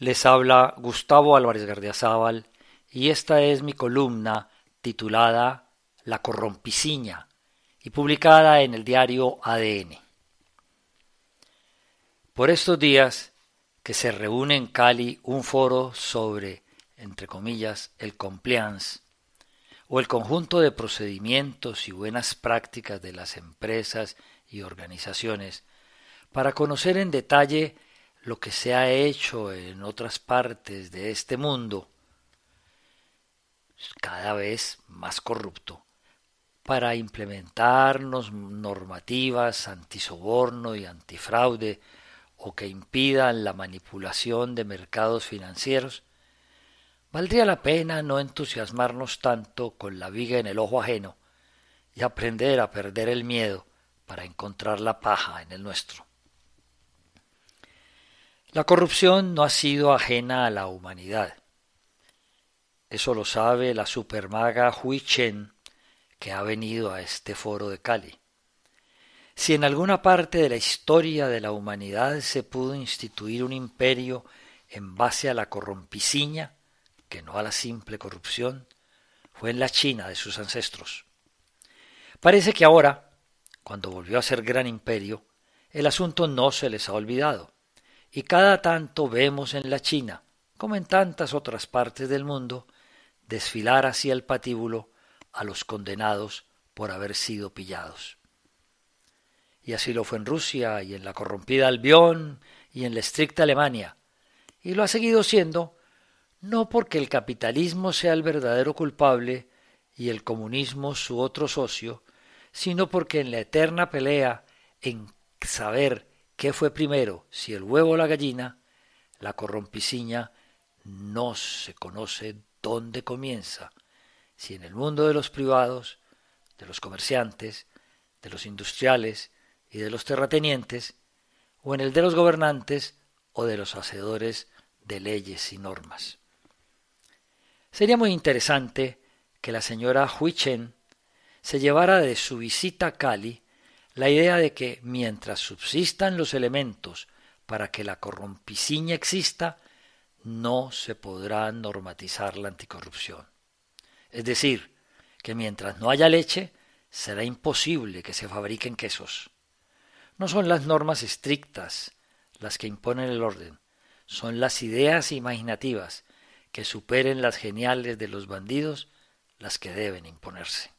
Les habla Gustavo Álvarez Gardiazabal y esta es mi columna titulada La corrompiciña y publicada en el diario ADN. Por estos días que se reúne en Cali un foro sobre, entre comillas, el compliance o el conjunto de procedimientos y buenas prácticas de las empresas y organizaciones para conocer en detalle lo que se ha hecho en otras partes de este mundo, cada vez más corrupto, para implementarnos normativas antisoborno y antifraude o que impidan la manipulación de mercados financieros, valdría la pena no entusiasmarnos tanto con la viga en el ojo ajeno y aprender a perder el miedo para encontrar la paja en el nuestro. La corrupción no ha sido ajena a la humanidad. Eso lo sabe la supermaga Hui Chen, que ha venido a este foro de Cali. Si en alguna parte de la historia de la humanidad se pudo instituir un imperio en base a la corrompiciña, que no a la simple corrupción, fue en la China de sus ancestros. Parece que ahora, cuando volvió a ser gran imperio, el asunto no se les ha olvidado y cada tanto vemos en la China, como en tantas otras partes del mundo, desfilar hacia el patíbulo a los condenados por haber sido pillados. Y así lo fue en Rusia y en la corrompida Albión y en la estricta Alemania, y lo ha seguido siendo no porque el capitalismo sea el verdadero culpable y el comunismo su otro socio, sino porque en la eterna pelea en saber ¿Qué fue primero, si el huevo o la gallina? La corrompiciña no se conoce dónde comienza, si en el mundo de los privados, de los comerciantes, de los industriales y de los terratenientes, o en el de los gobernantes o de los hacedores de leyes y normas. Sería muy interesante que la señora Hui se llevara de su visita a Cali la idea de que mientras subsistan los elementos para que la corrompiciña exista, no se podrá normatizar la anticorrupción. Es decir, que mientras no haya leche, será imposible que se fabriquen quesos. No son las normas estrictas las que imponen el orden, son las ideas imaginativas que superen las geniales de los bandidos las que deben imponerse.